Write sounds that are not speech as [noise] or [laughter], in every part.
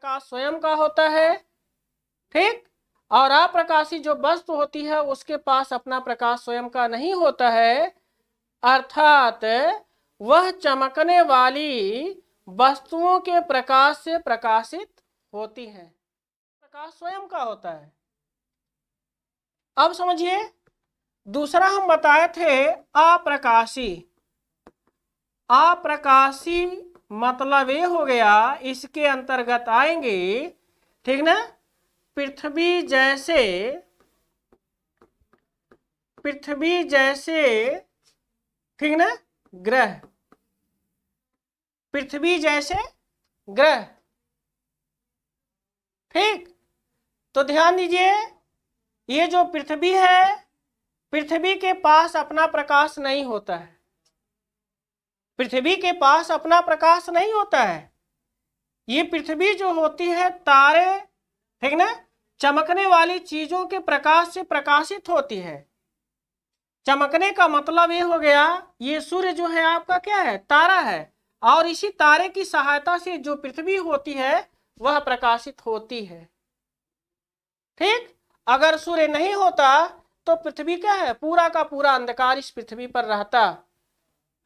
प्रकाश स्वयं का होता है ठीक और अप्रकाशी जो वस्तु होती है उसके पास अपना प्रकाश स्वयं का नहीं होता है अर्थात वह चमकने वाली वस्तुओं के प्रकाश से प्रकाशित होती है प्रकाश स्वयं का होता है अब समझिए दूसरा हम बताए थे अप्रकाशी अप्रकाशी मतलब ये हो गया इसके अंतर्गत आएंगे ठीक ना पृथ्वी जैसे पृथ्वी जैसे ठीक ना ग्रह पृथ्वी जैसे ग्रह ठीक तो ध्यान दीजिए ये जो पृथ्वी है पृथ्वी के पास अपना प्रकाश नहीं होता है पृथ्वी के पास अपना प्रकाश नहीं होता है ये पृथ्वी जो होती है तारे ठीक ना चमकने वाली चीजों के प्रकाश से प्रकाशित होती है चमकने का मतलब ये हो गया ये सूर्य जो है आपका क्या है तारा है और इसी तारे की सहायता से जो पृथ्वी होती है वह प्रकाशित होती है ठीक अगर सूर्य नहीं होता तो पृथ्वी क्या है पूरा का पूरा अंधकार इस पृथ्वी पर रहता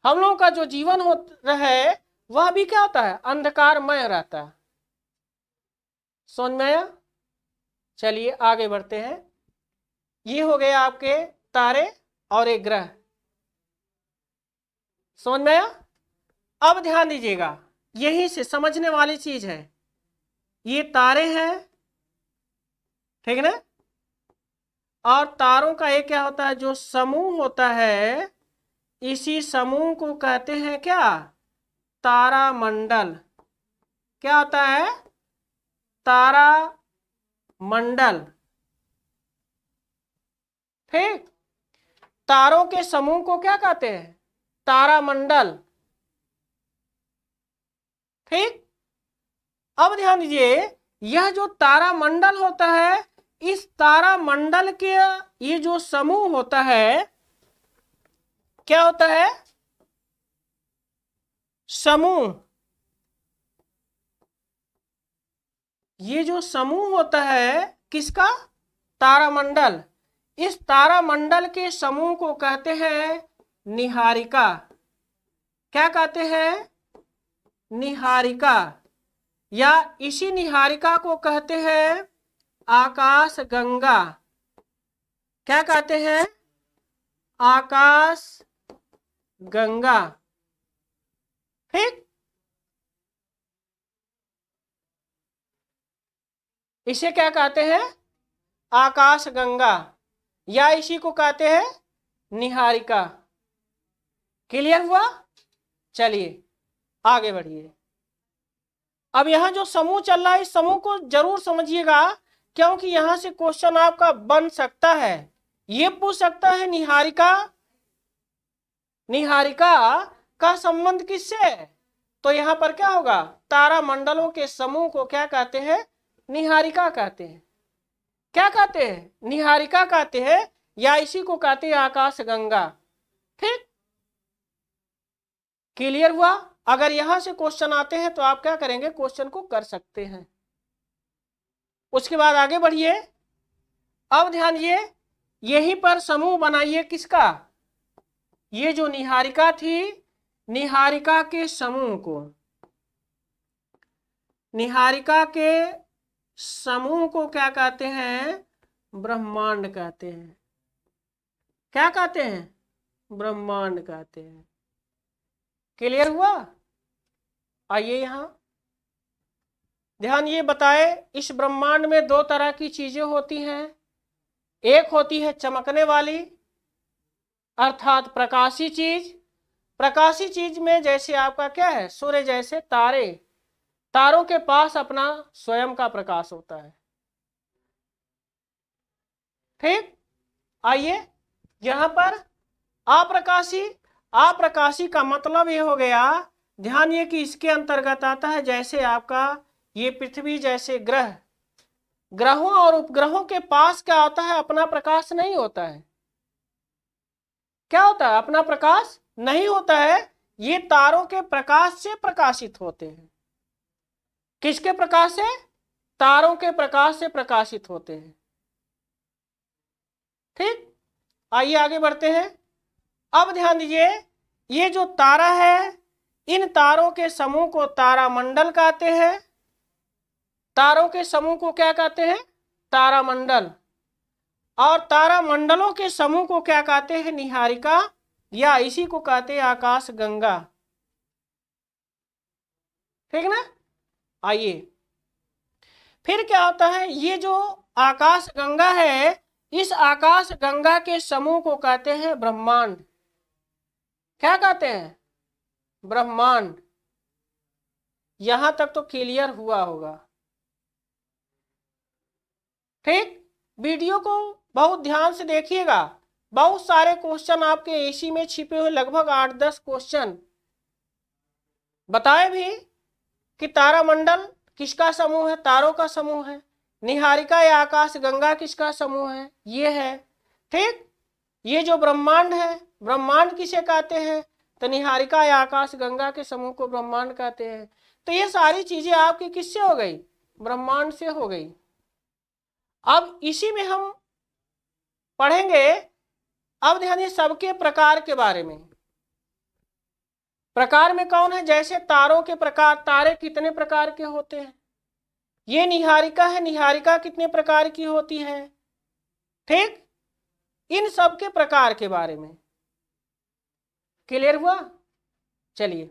हम लोगों का जो जीवन हो है वह भी क्या होता है अंधकारमय रहता है समझ चलिए आगे बढ़ते हैं ये हो गए आपके तारे और एक ग्रह सोनमय अब ध्यान दीजिएगा यही से समझने वाली चीज है ये तारे हैं ठीक है ना और तारों का एक क्या होता है जो समूह होता है इसी समूह को कहते हैं क्या तारा मंडल क्या होता है तारा मंडल ठीक तारों के समूह को क्या कहते हैं तारामंडल ठीक अब ध्यान दीजिए यह जो तारामंडल होता है इस तारामंडल के ये जो समूह होता है क्या होता है समूह ये जो समूह होता है किसका तारामंडल इस तारामंडल के समूह को कहते हैं निहारिका क्या कहते हैं निहारिका या इसी निहारिका को कहते हैं आकाश गंगा क्या कहते हैं आकाश गंगा ठीक इसे क्या कहते हैं आकाश गंगा या इसी को कहते हैं निहारिका क्लियर हुआ चलिए आगे बढ़िए अब यहां जो समूह चल रहा है इस समूह को जरूर समझिएगा क्योंकि यहां से क्वेश्चन आपका बन सकता है ये पूछ सकता है निहारिका निहारिका का संबंध किससे है तो यहाँ पर क्या होगा तारा मंडलों के समूह को क्या कहते हैं निहारिका कहते हैं क्या कहते हैं निहारिका कहते हैं या इसी को कहते हैं आकाश गंगा ठीक क्लियर हुआ अगर यहां से क्वेश्चन आते हैं तो आप क्या करेंगे क्वेश्चन को कर सकते हैं उसके बाद आगे बढ़िए अब ध्यान दिए यहीं पर समूह बनाइए किसका ये जो निहारिका थी निहारिका के समूह को निहारिका के समूह को क्या कहते हैं ब्रह्मांड कहते हैं क्या कहते हैं ब्रह्मांड कहते हैं क्लियर हुआ आइए यहां ध्यान ये बताए इस ब्रह्मांड में दो तरह की चीजें होती हैं एक होती है चमकने वाली अर्थात प्रकाशी चीज प्रकाशी चीज में जैसे आपका क्या है सूर्य जैसे तारे तारों के पास अपना स्वयं का प्रकाश होता है ठीक आइए यहां पर अप्रकाशी अप्रकाशी का मतलब ये हो गया ध्यान ये कि इसके अंतर्गत आता है जैसे आपका ये पृथ्वी जैसे ग्रह ग्रहों और उपग्रहों के पास क्या आता है अपना प्रकाश नहीं होता है क्या होता है अपना प्रकाश नहीं होता है ये तारों के प्रकाश से प्रकाशित होते हैं किसके प्रकाश से तारों के प्रकाश से प्रकाशित होते हैं ठीक आइए आगे बढ़ते हैं अब ध्यान दीजिए ये जो तारा है इन तारों के समूह को तारामंडल कहते हैं तारों के समूह को क्या कहते हैं तारामंडल और तारामंडलों के समूह को क्या कहते हैं निहारिका या इसी को कहते हैं आकाश गंगा ठीक ना आइए फिर क्या होता है ये जो आकाश गंगा है इस आकाश गंगा के समूह को कहते हैं ब्रह्मांड क्या कहते हैं ब्रह्मांड यहां तक तो क्लियर हुआ होगा ठीक वीडियो को बहुत ध्यान से देखिएगा बहुत सारे क्वेश्चन आपके एसी में छिपे हुए लगभग आठ दस क्वेश्चन बताए भी कि तारामंडल किसका समूह है तारों का समूह है निहारिका या आकाश गंगा किसका समूह है ये है ठीक ये जो ब्रह्मांड है ब्रह्मांड किसे कहते हैं तो निहारिका या आकाश गंगा के समूह को ब्रह्मांड कहते हैं तो ये सारी चीजें आपकी किससे हो गई ब्रह्मांड से हो गई अब इसी में हम पढ़ेंगे अब ध्यान सबके प्रकार के बारे में प्रकार में कौन है जैसे तारों के प्रकार तारे कितने प्रकार के होते हैं ये निहारिका है निहारिका कितने प्रकार की होती है ठीक इन सब के प्रकार के बारे में क्लियर हुआ चलिए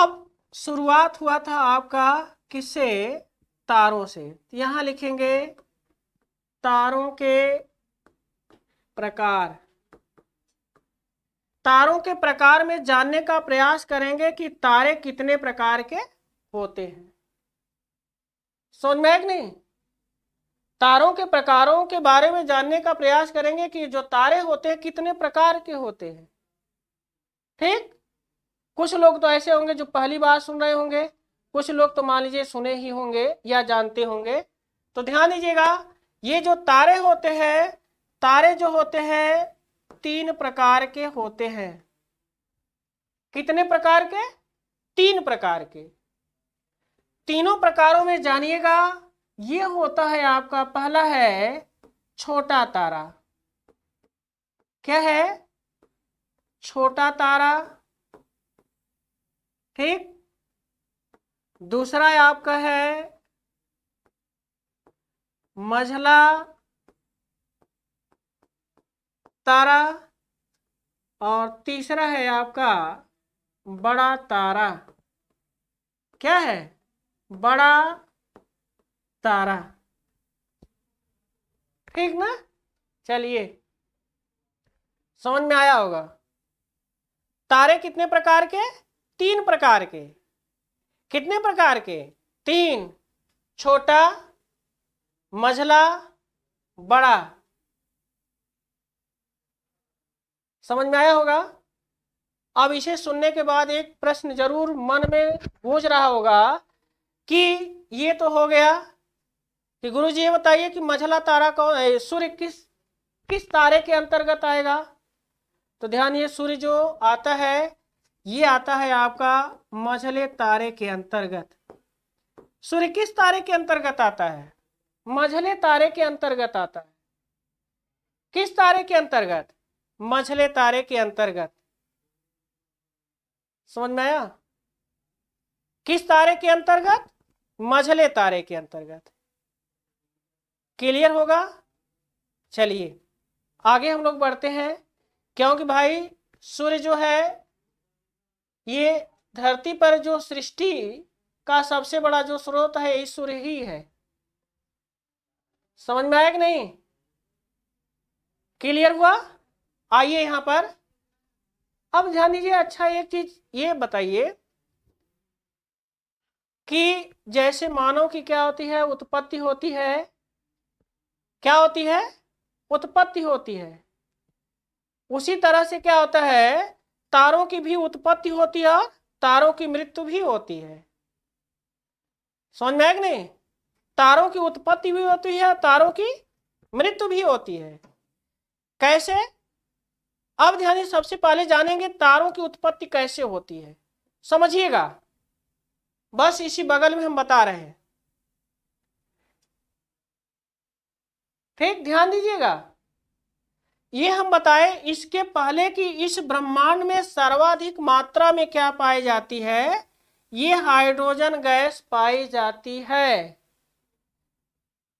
अब शुरुआत हुआ था आपका किसे तारों से यहां लिखेंगे तारों के प्रकार तारों के प्रकार में जानने का प्रयास करेंगे कि तारे कितने प्रकार के होते हैं समझ में नहीं तारों के प्रकारों के बारे में जानने का प्रयास करेंगे कि जो तारे होते हैं कितने प्रकार के होते हैं ठीक कुछ लोग तो ऐसे होंगे जो पहली बार सुन रहे होंगे कुछ लोग तो मान लीजिए सुने ही होंगे या जानते होंगे तो ध्यान दीजिएगा ये जो तारे होते हैं तारे जो होते हैं तीन प्रकार के होते हैं कितने प्रकार के तीन प्रकार के तीनों प्रकारों में जानिएगा ये होता है आपका पहला है छोटा तारा क्या है छोटा तारा ठीक दूसरा आपका है मझला तारा और तीसरा है आपका बड़ा तारा क्या है बड़ा तारा ठीक ना चलिए समझ में आया होगा तारे कितने प्रकार के तीन प्रकार के कितने प्रकार के तीन छोटा मझला बड़ा समझ में आया होगा अब इसे सुनने के बाद एक प्रश्न जरूर मन में गूंज रहा होगा कि ये तो हो गया कि गुरु जी ये बताइए कि मझला तारा कौन सूर्य किस किस तारे के अंतर्गत आएगा तो ध्यान ये सूर्य जो आता है ये आता है आपका मझले तारे के अंतर्गत सूर्य किस तारे के अंतर्गत आता है मझले तारे के अंतर्गत आता है किस तारे के अंतर्गत मझले तारे के अंतर्गत समझ में आया किस तारे के अंतर्गत मझले तारे के अंतर्गत क्लियर होगा चलिए आगे हम लोग बढ़ते हैं क्योंकि भाई सूर्य जो है ये धरती पर जो सृष्टि का सबसे बड़ा जो स्रोत है ईश्वर ही है समझ में आया कि नहीं क्लियर हुआ आइए यहां पर अब ध्यान दीजिए अच्छा एक चीज ये बताइए कि जैसे मानव की क्या होती है उत्पत्ति होती है क्या होती है उत्पत्ति होती है उसी तरह से क्या होता है तारों की भी उत्पत्ति होती है तारों की मृत्यु भी होती है समझ में आएगा नहीं तारों की उत्पत्ति भी होती है तारों की मृत्यु भी होती है कैसे अब ध्यान सबसे पहले जानेंगे तारों की उत्पत्ति कैसे होती है समझिएगा बस इसी बगल में हम बता रहे हैं ठीक ध्यान दीजिएगा ये हम बताए इसके पहले कि इस ब्रह्मांड में सर्वाधिक मात्रा में क्या पाई जाती है ये हाइड्रोजन गैस पाई जाती है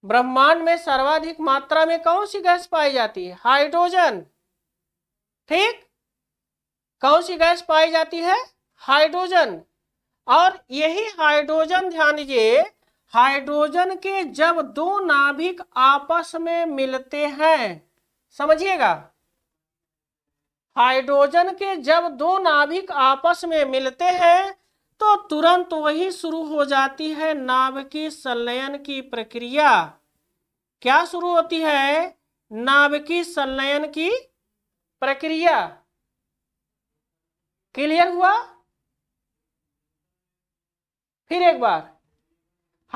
ब्रह्मांड में सर्वाधिक मात्रा में कौन सी गैस पाई जाती है हाइड्रोजन ठीक कौन सी गैस पाई जाती है हाइड्रोजन और यही हाइड्रोजन ध्यान दीजिए हाइड्रोजन के जब दो नाभिक आपस में मिलते हैं समझिएगा हाइड्रोजन के जब दो नाभिक आपस में मिलते हैं तो तुरंत वही शुरू हो जाती है नाभिकीय संलयन की प्रक्रिया क्या शुरू होती है नाभिकीय संलयन की प्रक्रिया क्लियर हुआ फिर एक बार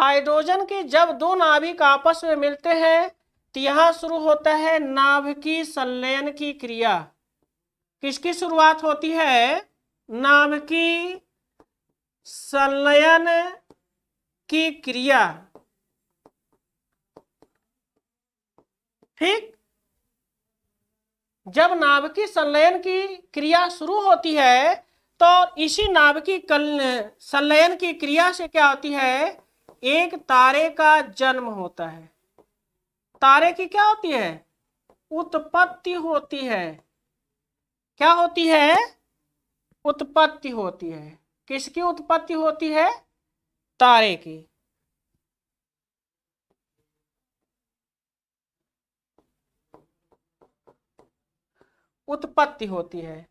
हाइड्रोजन के जब दो नाभिक आपस में मिलते हैं तो यहां शुरू होता है नाभ की संलयन की क्रिया किसकी शुरुआत होती है नाभ की संलयन की क्रिया ठीक जब नाभ की संलयन की क्रिया शुरू होती है तो इसी की संलयन की क्रिया से क्या होती है एक तारे का जन्म होता है तारे की क्या होती है उत्पत्ति होती है क्या होती है उत्पत्ति होती है किसकी उत्पत्ति होती है तारे की उत्पत्ति होती है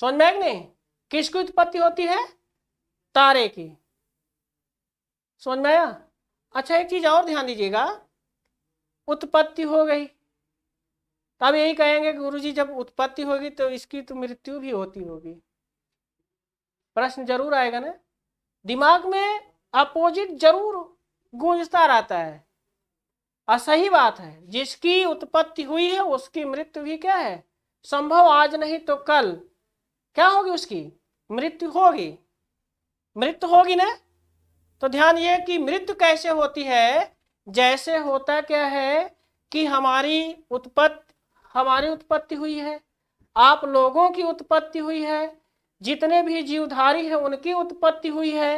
सोन मैग ने नहीं किसकी उत्पत्ति होती है तारे की सोन मैया अच्छा एक चीज और ध्यान दीजिएगा उत्पत्ति हो गई तब यही कहेंगे गुरुजी जब उत्पत्ति होगी तो इसकी तो मृत्यु भी होती होगी प्रश्न जरूर आएगा ना दिमाग में अपोजिट जरूर गूंजता रहता है असही बात है जिसकी उत्पत्ति हुई है उसकी मृत्यु भी क्या है संभव आज नहीं तो कल क्या होगी उसकी मृत्यु होगी मृत्यु होगी ना तो ध्यान ये कि मृत्यु कैसे होती है जैसे होता क्या है कि हमारी उत्पत्ति हमारी उत्पत्ति हुई है आप लोगों की उत्पत्ति हुई है जितने भी जीवधारी हैं उनकी उत्पत्ति हुई है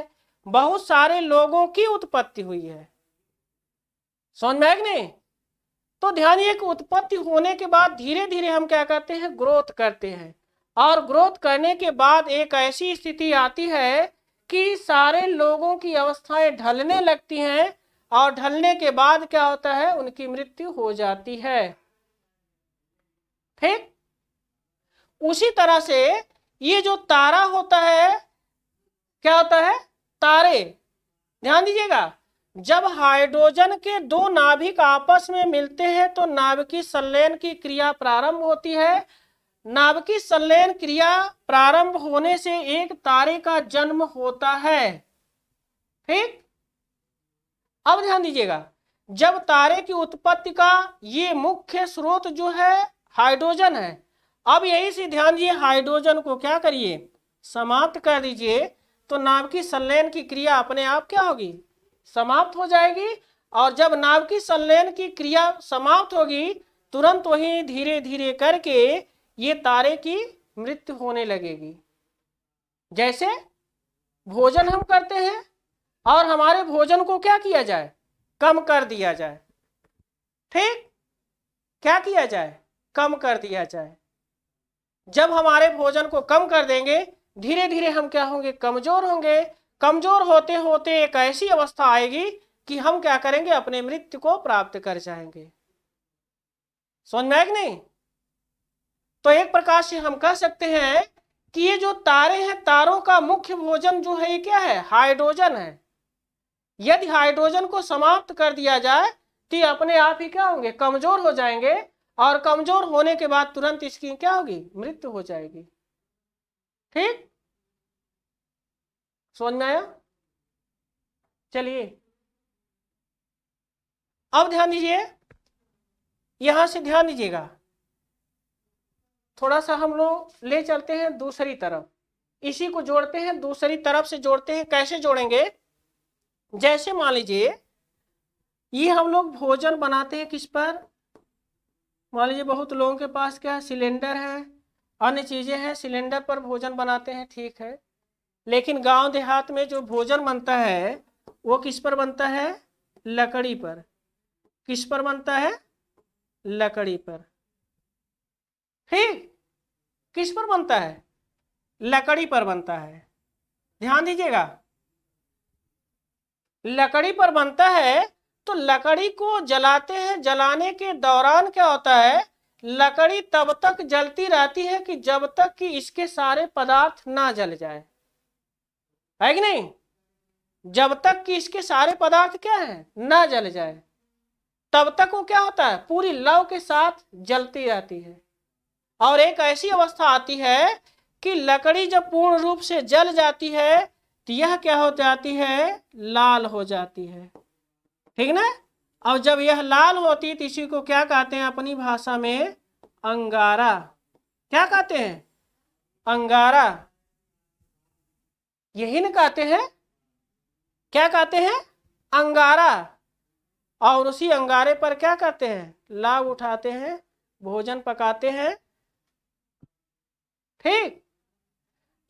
बहुत सारे लोगों की उत्पत्ति हुई है सोन मैग नहीं तो ध्यान ये कि उत्पत्ति होने के बाद धीरे धीरे हम क्या करते हैं ग्रोथ करते हैं और ग्रोथ करने के बाद एक ऐसी स्थिति आती है कि सारे लोगों की अवस्थाएं ढलने लगती हैं और ढलने के बाद क्या होता है उनकी मृत्यु हो जाती है ठीक उसी तरह से ये जो तारा होता है क्या होता है तारे ध्यान दीजिएगा जब हाइड्रोजन के दो नाभिक आपस में मिलते हैं तो नाभिकीय संलयन की क्रिया प्रारंभ होती है नाभिकीय संलयन क्रिया प्रारंभ होने से एक तारे का जन्म होता है ठीक अब ध्यान दीजिएगा जब तारे की उत्पत्ति का ये मुख्य स्रोत जो है हाइड्रोजन है अब यही से ध्यान दिए हाइड्रोजन को क्या करिए समाप्त कर दीजिए तो की संलयन की क्रिया अपने आप क्या होगी समाप्त हो जाएगी और जब की संलयन की क्रिया समाप्त होगी तुरंत वही धीरे धीरे करके ये तारे की मृत्यु होने लगेगी जैसे भोजन हम करते हैं और हमारे भोजन को क्या किया जाए कम कर दिया जाए ठीक क्या किया जाए कम कर दिया जाए जब हमारे भोजन को कम कर देंगे धीरे धीरे हम क्या होंगे कमजोर होंगे कमजोर होते होते एक ऐसी अवस्था आएगी कि हम क्या करेंगे अपने मृत्यु को प्राप्त कर जाएंगे समझ में कि नहीं तो एक प्रकार से हम कह सकते हैं कि ये जो तारे हैं तारों का मुख्य भोजन जो है ये क्या है हाइड्रोजन है यदि हाइड्रोजन को समाप्त कर दिया जाए तो अपने आप ही क्या होंगे कमजोर हो जाएंगे और कमजोर होने के बाद तुरंत इसकी क्या होगी मृत्यु हो जाएगी ठीक समझ में आया चलिए अब ध्यान दीजिए यहां से ध्यान दीजिएगा थोड़ा सा हम लोग ले चलते हैं दूसरी तरफ इसी को जोड़ते हैं दूसरी तरफ से जोड़ते हैं कैसे जोड़ेंगे जैसे मान लीजिए ये हम लोग भोजन बनाते हैं किस पर मान लीजिए बहुत लोगों के पास क्या है सिलेंडर है अन्य चीज़ें हैं सिलेंडर पर भोजन बनाते हैं ठीक है लेकिन गांव देहात में जो भोजन बनता है वो किस पर बनता है लकड़ी पर किस पर बनता है लकड़ी पर ठीक किस पर बनता है लकड़ी पर बनता है ध्यान दीजिएगा लकड़ी पर बनता है तो लकड़ी को जलाते हैं जलाने के दौरान क्या होता है लकड़ी तब तक जलती रहती है कि जब तक कि इसके सारे पदार्थ ना जल जाए है कि नहीं जब तक कि इसके सारे पदार्थ क्या है ना जल जाए तब तक वो क्या होता है पूरी लव के साथ जलती रहती है और एक ऐसी अवस्था आती है कि लकड़ी जब पूर्ण रूप से जल जाती है तो यह क्या हो जाती है लाल हो जाती है ठीक ना और जब यह लाल होती है तो इसी को क्या कहते हैं अपनी भाषा में अंगारा क्या कहते हैं अंगारा यही न कहते हैं क्या कहते हैं अंगारा और उसी अंगारे पर क्या करते हैं लाभ उठाते हैं भोजन पकाते हैं ठीक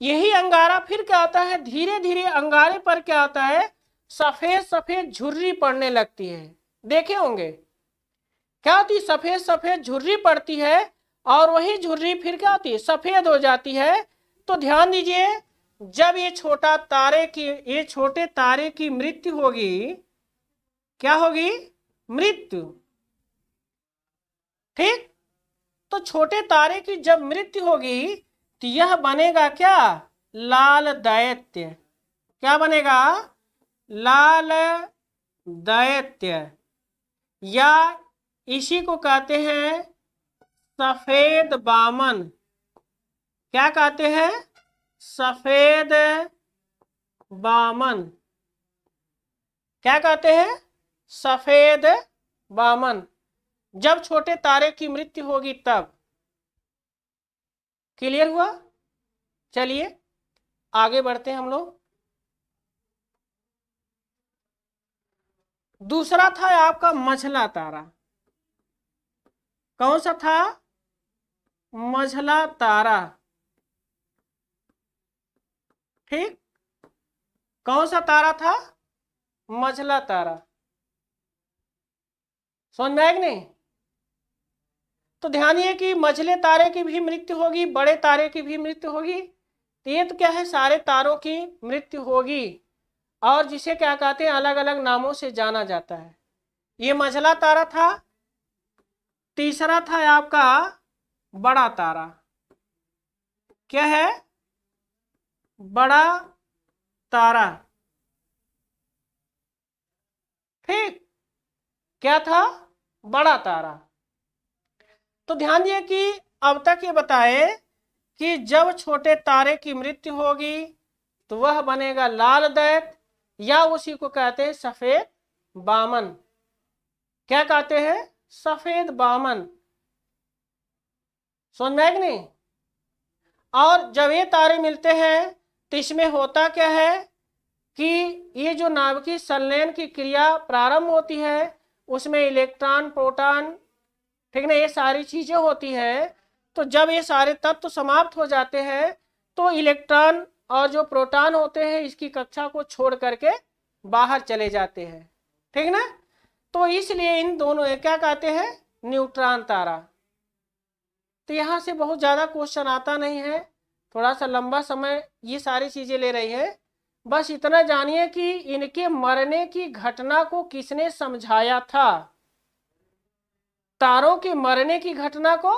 यही अंगारा फिर क्या होता है धीरे धीरे अंगारे पर क्या होता है सफेद सफेद झुर्री पड़ने लगती है देखे होंगे क्या होती सफेद सफेद झुर्री पड़ती है और वही झुर्री फिर क्या होती है सफेद हो जाती है तो ध्यान दीजिए जब ये छोटा तारे की ये छोटे तारे की मृत्यु होगी क्या होगी मृत्यु ठीक तो छोटे तारे की जब मृत्यु होगी तो यह बनेगा क्या लाल दैत्य क्या बनेगा लाल दैत्य या इसी को कहते हैं सफेद बामन क्या कहते हैं सफेद बामन क्या कहते हैं सफेद बामन जब छोटे तारे की मृत्यु होगी तब क्लियर हुआ चलिए आगे बढ़ते हैं हम लोग दूसरा था आपका मझला तारा कौन सा था मझला तारा ठीक कौन सा तारा था मझला तारा समझ में आएगा नहीं तो ध्यान ये कि मझले तारे की भी मृत्यु होगी बड़े तारे की भी मृत्यु होगी तो ये तो क्या है सारे तारों की मृत्यु होगी और जिसे क्या कहते हैं अलग अलग नामों से जाना जाता है ये मझला तारा था तीसरा था आपका बड़ा तारा क्या है बड़ा तारा ठीक क्या था बड़ा तारा तो ध्यान दिए कि अब तक ये बताए कि जब छोटे तारे की मृत्यु होगी तो वह बनेगा लाल दैत या उसी को कहते हैं सफेद बामन क्या कहते हैं सफेद बामन सोन में नहीं और जब ये तारे मिलते हैं तो इसमें होता क्या है कि ये जो नाभिकीय संलयन की क्रिया प्रारंभ होती है उसमें इलेक्ट्रॉन प्रोटॉन ठीक ना ये सारी चीजें होती है तो जब ये सारे तत्व समाप्त हो जाते हैं तो इलेक्ट्रॉन और जो प्रोटॉन होते हैं इसकी कक्षा को छोड़ करके बाहर चले जाते हैं ठीक ना तो इसलिए इन दोनों क्या कहते हैं न्यूट्रॉन तारा तो यहाँ से बहुत ज़्यादा क्वेश्चन आता नहीं है थोड़ा सा लंबा समय ये सारी चीज़ें ले रही है बस इतना जानिए कि इनके मरने की घटना को किसने समझाया था तारों के मरने की घटना को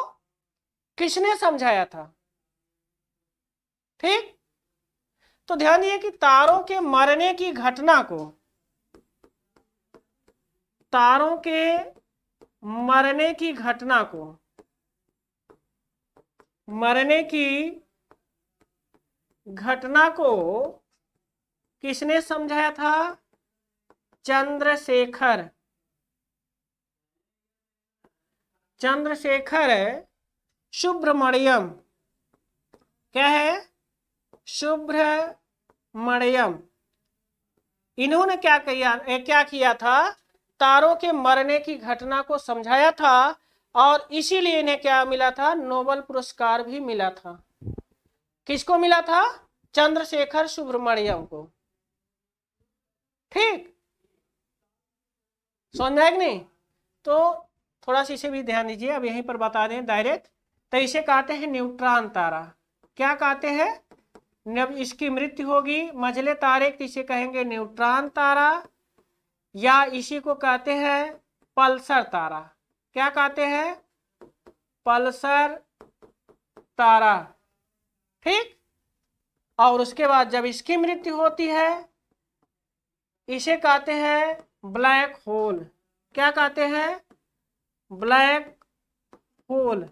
किसने समझाया था ठीक तो ध्यान दिए कि तारों के मरने की घटना को तारों के मरने की घटना को मरने की घटना को किसने समझाया था चंद्रशेखर चंद्रशेखर सुब्रमण्यम क्या है सुब्रमण्यम इन्होंने क्या किया क्या किया था तारों के मरने की घटना को समझाया था और इसीलिए इन्हें क्या मिला था नोबल पुरस्कार भी मिला था किसको मिला था चंद्रशेखर सुब्रमण्यम को ठीक समझ नहीं तो थोड़ा सा इसे भी ध्यान दीजिए अब यहीं पर बता दें डायरेक्ट तो इसे कहते हैं न्यूट्रॉन तारा क्या कहते हैं जब इसकी मृत्यु होगी मझले तारे तो इसे कहेंगे न्यूट्रॉन तारा या इसी को कहते हैं पल्सर तारा क्या कहते हैं पल्सर तारा ठीक और उसके बाद जब इसकी मृत्यु होती है इसे कहते हैं ब्लैक होल क्या कहते हैं ब्लैक होल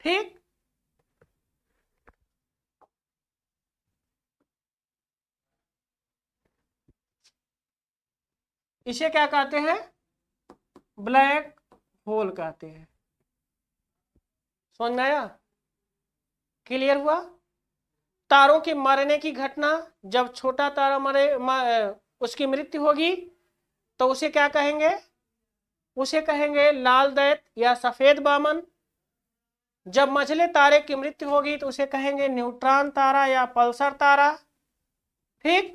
ठीक इसे क्या कहते हैं ब्लैक होल कहते हैं समझ में आया क्लियर हुआ तारों के मरने की घटना जब छोटा तारा मरे उसकी मृत्यु होगी तो उसे क्या कहेंगे उसे कहेंगे लाल दैत या सफेद बामन जब मझले तारे की मृत्यु होगी तो उसे कहेंगे न्यूट्रॉन तारा या पल्सर तारा ठीक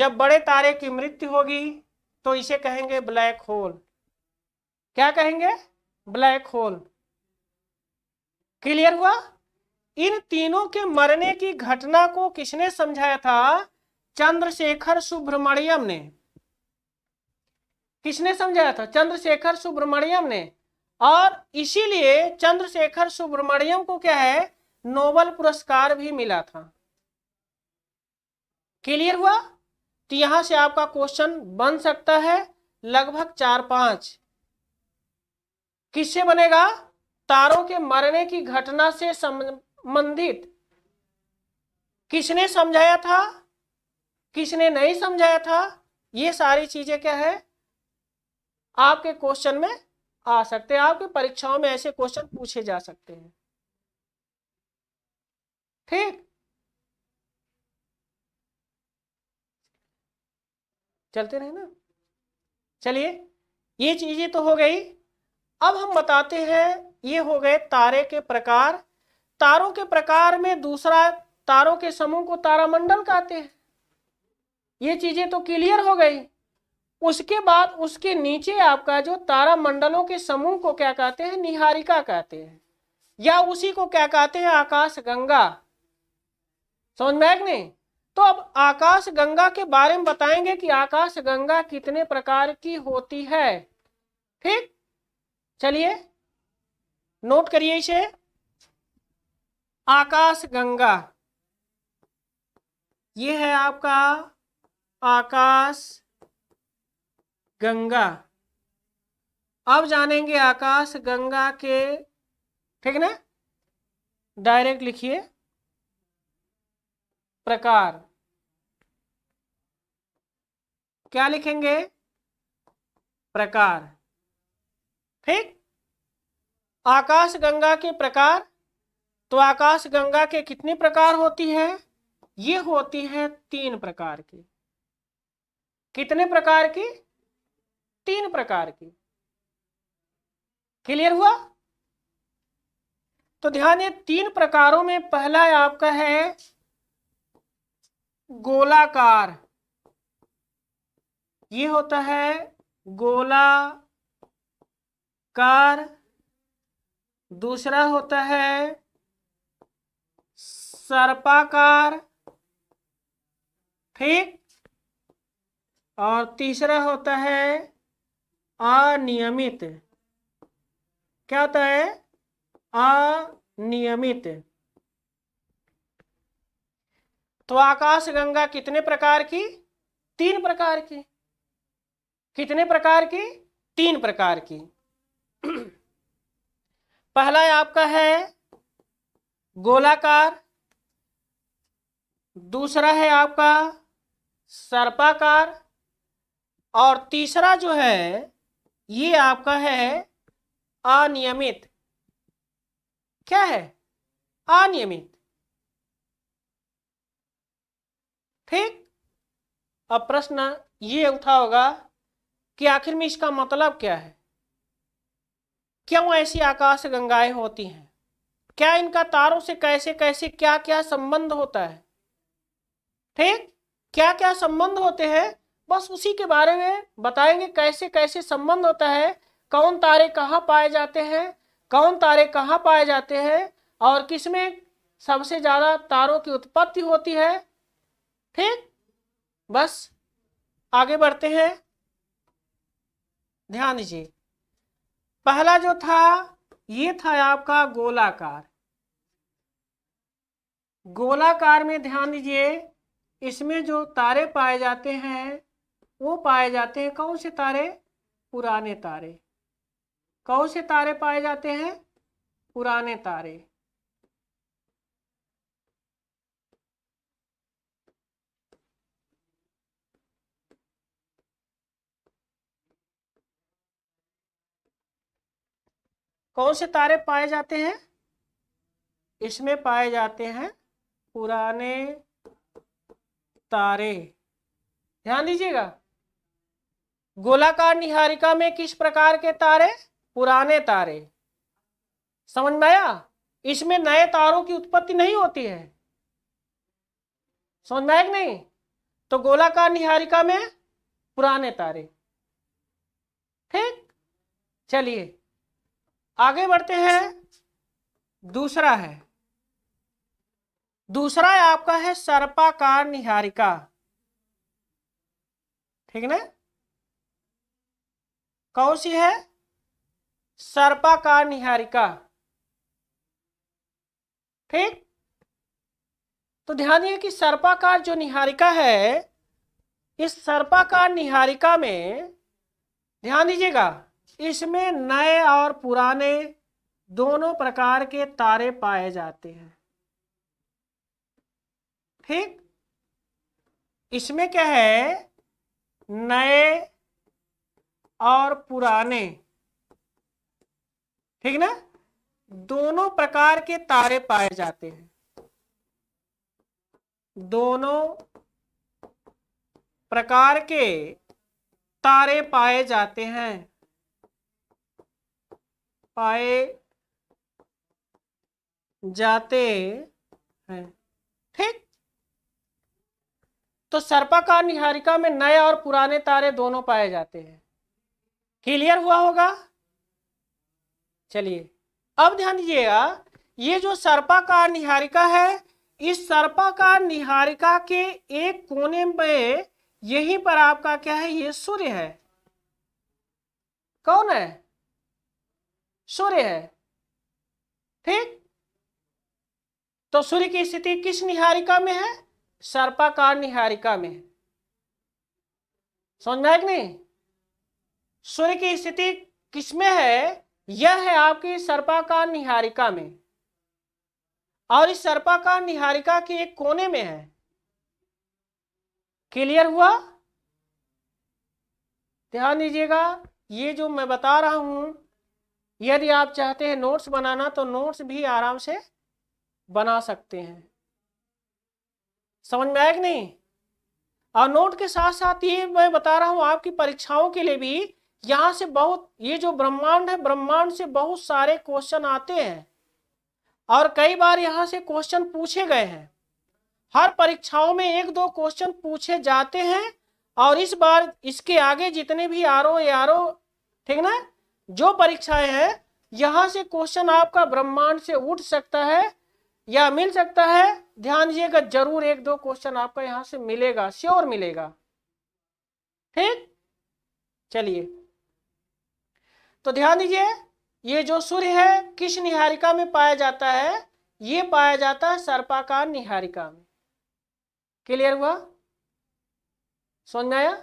जब बड़े तारे की मृत्यु होगी तो इसे कहेंगे ब्लैक होल क्या कहेंगे ब्लैक होल क्लियर हुआ इन तीनों के मरने की घटना को किसने समझाया था चंद्रशेखर सुब्रमण्यम ने किसने समझाया था चंद्रशेखर सुब्रमण्यम ने और इसीलिए चंद्रशेखर सुब्रमण्यम को क्या है नोबल पुरस्कार भी मिला था क्लियर हुआ तो यहां से आपका क्वेश्चन बन सकता है लगभग चार पांच किससे बनेगा तारों के मरने की घटना से संबंधित किसने समझाया था किसने नहीं समझाया था ये सारी चीजें क्या है आपके क्वेश्चन में आ सकते हैं आपकी परीक्षाओं में ऐसे क्वेश्चन पूछे जा सकते हैं ठीक चलते रहे ना चलिए ये चीजें तो हो गई अब हम बताते हैं ये हो गए तारे के प्रकार तारों के प्रकार में दूसरा तारों के समूह को तारामंडल कहते हैं ये चीजें तो क्लियर हो गई उसके बाद उसके नीचे आपका जो तारा मंडलों के समूह को क्या कहते हैं निहारिका कहते हैं या उसी को क्या कहते हैं आकाश गंगा समझ में आएगा नहीं तो अब आकाश गंगा के बारे में बताएंगे कि आकाश गंगा कितने प्रकार की होती है ठीक चलिए नोट करिए इसे आकाश गंगा ये है आपका आकाश गंगा अब जानेंगे आकाश गंगा के ठीक ना डायरेक्ट लिखिए प्रकार क्या लिखेंगे प्रकार ठीक आकाश गंगा के प्रकार तो आकाश गंगा के कितने प्रकार होती है ये होती है तीन प्रकार की कितने प्रकार की तीन प्रकार की क्लियर हुआ तो ध्यान ये तीन प्रकारों में पहला आपका है गोलाकार ये होता है गोलाकार दूसरा होता है सर्पाकार ठीक और तीसरा होता है अनियमित क्या होता है अनियमित तो आकाश गंगा कितने प्रकार की तीन प्रकार की कितने प्रकार की तीन प्रकार की [clears throat] पहला आपका है गोलाकार दूसरा है आपका सर्पाकार और तीसरा जो है ये आपका है अनियमित क्या है अनियमित ठीक अब प्रश्न ये उठा होगा कि आखिर में इसका मतलब क्या है क्यों ऐसी आकाश गंगाएं होती हैं क्या इनका तारों से कैसे कैसे क्या क्या संबंध होता है ठीक क्या क्या संबंध होते हैं बस उसी के बारे में बताएंगे कैसे कैसे संबंध होता है कौन तारे कहाँ पाए जाते हैं कौन तारे कहाँ पाए जाते हैं और किसमें सबसे ज़्यादा तारों की उत्पत्ति होती है ठीक बस आगे बढ़ते हैं ध्यान दीजिए पहला जो था ये था आपका गोलाकार गोलाकार में ध्यान दीजिए इसमें जो तारे पाए जाते हैं वो पाए जाते हैं कौन से तारे पुराने तारे कौन से तारे पाए जाते हैं पुराने तारे कौन से तारे पाए जाते हैं इसमें पाए जाते हैं पुराने तारे ध्यान दीजिएगा गोलाकार निहारिका में किस प्रकार के तारे पुराने तारे समझ में आया इसमें नए तारों की उत्पत्ति नहीं होती है समझ में आया कि नहीं तो गोलाकार निहारिका में पुराने तारे ठीक चलिए आगे बढ़ते हैं दूसरा है दूसरा है आपका है सर्पाकार निहारिका ठीक ना कौन सी है सर्पा का निहारिका ठीक तो ध्यान दिए कि सर्पाकार जो निहारिका है इस सर्पाकार निहारिका में ध्यान दीजिएगा इसमें नए और पुराने दोनों प्रकार के तारे पाए जाते हैं ठीक इसमें क्या है नए और पुराने ठीक ना दोनों प्रकार के तारे पाए जाते हैं दोनों प्रकार के तारे पाए जाते हैं पाए जाते हैं ठीक तो सर्पाकार निहारिका में नए और पुराने तारे दोनों पाए जाते हैं क्लियर हुआ होगा चलिए अब ध्यान दीजिएगा ये जो सर्पाकार निहारिका है इस सर्पाकार निहारिका के एक कोने में यहीं पर आपका क्या है ये सूर्य है कौन है सूर्य है ठीक तो सूर्य की स्थिति किस निहारिका में है सर्पाकार निहारिका में समझ में कि नहीं सूर्य की स्थिति किसमें है यह है आपकी सर्पाकार निहारिका में और इस सर्पाकार निहारिका के एक कोने में है क्लियर हुआ ध्यान दीजिएगा ये जो मैं बता रहा हूं यदि आप चाहते हैं नोट्स बनाना तो नोट्स भी आराम से बना सकते हैं समझ में आया कि नहीं और नोट के साथ साथ ये मैं बता रहा हूं आपकी परीक्षाओं के लिए भी यहां से बहुत ये जो ब्रह्मांड है ब्रह्मांड से बहुत सारे क्वेश्चन आते हैं और कई बार यहाँ से क्वेश्चन पूछे गए हैं हर परीक्षाओं में एक दो क्वेश्चन पूछे जाते हैं और इस बार इसके आगे जितने भी आर ओ आर ओ ठीक ना जो परीक्षाएं हैं यहाँ से क्वेश्चन आपका ब्रह्मांड से उठ सकता है या मिल सकता है ध्यान दीजिएगा जरूर एक दो क्वेश्चन आपका यहाँ से मिलेगा श्योर मिलेगा ठीक चलिए तो ध्यान दीजिए ये जो सूर्य है किस निहारिका में पाया जाता है ये पाया जाता है सर्पाकार निहारिका में क्लियर हुआ समझ आया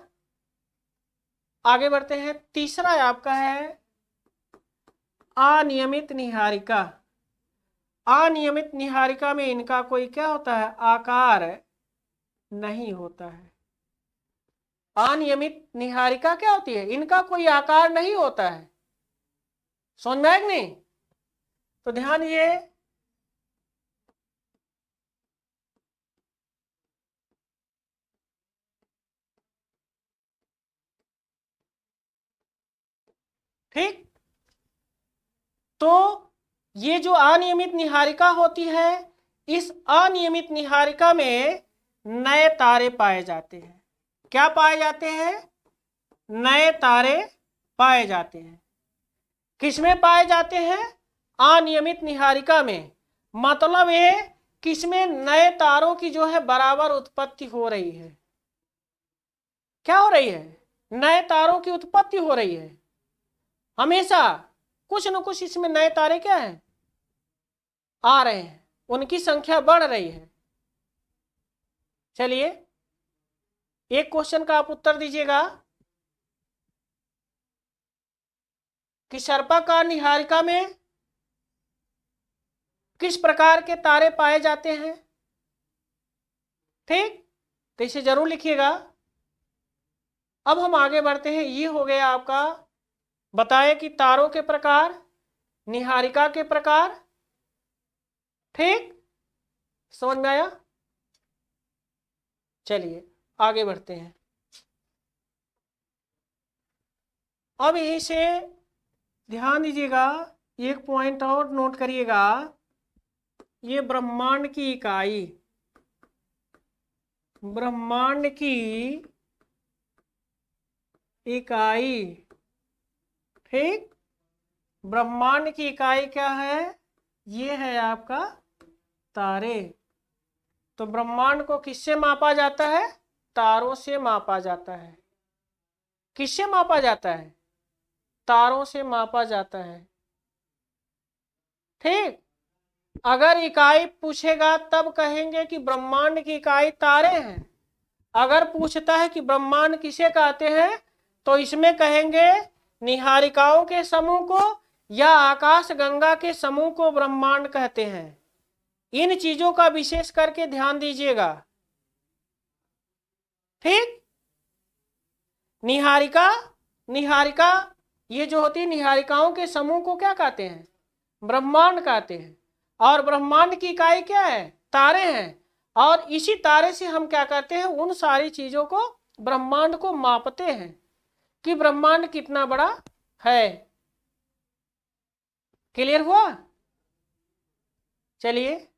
आगे बढ़ते हैं तीसरा आपका है अनियमित निहारिका अनियमित निहारिका में इनका कोई क्या होता है आकार नहीं होता है अनियमित निहारिका क्या होती है इनका कोई आकार नहीं होता है समझ में आएगा नहीं तो ध्यान ये ठीक तो ये जो अनियमित निहारिका होती है इस अनियमित निहारिका में नए तारे पाए जाते हैं क्या पाए जाते हैं नए तारे पाए जाते हैं किसमें पाए जाते हैं अनियमित निहारिका में मतलब यह किसमें नए तारों की जो है बराबर उत्पत्ति हो रही है क्या हो रही है नए तारों की उत्पत्ति हो रही है हमेशा कुछ न कुछ इसमें नए तारे क्या है आ रहे हैं उनकी संख्या बढ़ रही है चलिए एक क्वेश्चन का आप उत्तर दीजिएगा कि सर्पाकार निहारिका में किस प्रकार के तारे पाए जाते हैं ठीक तो इसे जरूर लिखिएगा अब हम आगे बढ़ते हैं ये हो गया आपका बताए कि तारों के प्रकार निहारिका के प्रकार ठीक समझ में आया चलिए आगे बढ़ते हैं अब यहीं से ध्यान दीजिएगा एक पॉइंट और नोट करिएगा ये ब्रह्मांड की इकाई ब्रह्मांड की इकाई ठीक ब्रह्मांड की इकाई क्या है ये है आपका तारे तो ब्रह्मांड को किससे मापा जाता है तारों से मापा जाता है किससे मापा जाता है तारों से मापा जाता है ठीक अगर इकाई पूछेगा तब कहेंगे कि ब्रह्मांड की इकाई तारे हैं अगर पूछता है कि ब्रह्मांड किसे कहते हैं तो इसमें कहेंगे निहारिकाओं के समूह को या आकाश गंगा के समूह को ब्रह्मांड कहते हैं इन चीजों का विशेष करके ध्यान दीजिएगा ठीक निहारिका निहारिका ये जो होती है निहारिकाओं के समूह को क्या कहते हैं ब्रह्मांड कहते हैं और ब्रह्मांड की इकाई क्या है तारे हैं और इसी तारे से हम क्या करते हैं उन सारी चीज़ों को ब्रह्मांड को मापते हैं कि ब्रह्मांड कितना बड़ा है क्लियर हुआ चलिए